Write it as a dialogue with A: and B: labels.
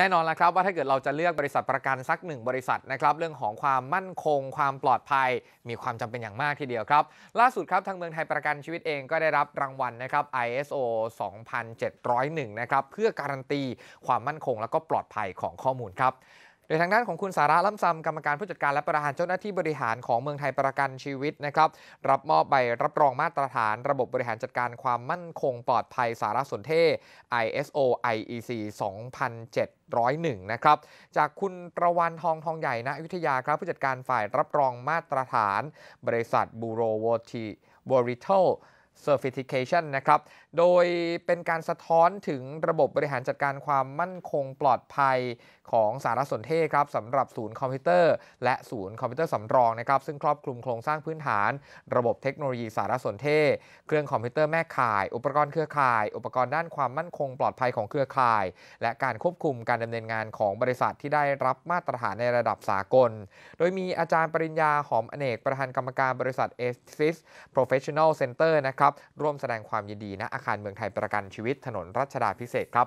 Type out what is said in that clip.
A: แน่นอนแล้วครับว่าถ้าเกิดเราจะเลือกบริษัทประกันสักหนึ่งบริษัทนะครับเรื่องของความมั่นคง ความปลอดภัยมีความจำเป็นอย่างมากทีเดียวครับ ล่าสุดครับทางเมืองไทยประกันชีวิตเองก็ได้รับรางวัลนะครับ ISO 2701นะครับเพื่อการันตีความมั่นคงและก็ปลอดภัยของข้อมูลครับโดยทางด้านของคุณสาระล้ำซำกรรมการผู้จัดการและประธานเจ้าหน้าที่บริหารของเมืองไทยประกันชีวิตนะครับรับมอบใบรับรองมาตรฐานระบบบริหารจัดการความมั่นคงปลอดภัยสารสนเทศ ISO IEC 2701นะครับจากคุณประวันทองทองใหญ่ณวิทยาครับผู้จัดการฝ่ายรับรองมาตรฐานบริษัทบูโรวอร์ทีบริทัล Certification นะครับ โดยเป็นการสะท้อนถึงระบบบริหารจัดการความมั่นคง ปลอดภัยของสารสนเทศครับสำหรับศูนย์คอมพิวเตอร์และศูนย์คอมพิวเตอร์สำรองนะครับซึ่งครอบคลุมโครงสร้างพื้นฐาน ระบบเทคโนโลยีสารสนเทศเครื่องคอมพิวเตอร์แม่ข่าย อุปกรณ์เครือข่าย อุปกรณ์ด้านความมั่นคงปลอดภัยของเครือข่าย และการควบคุมการดำเนินงานของบริษัทที่ได้รับมาตรฐานในระดับสากล โดยมีอาจารย์ปริญญาหอมอเนกประธานกรรมการบริษัท a s i s Professional Center นะครับครับร่วมแสดงความยินดีณนะอาคารเมืองไทยประกันชีวิตถนนรัชดาพิเศษครับ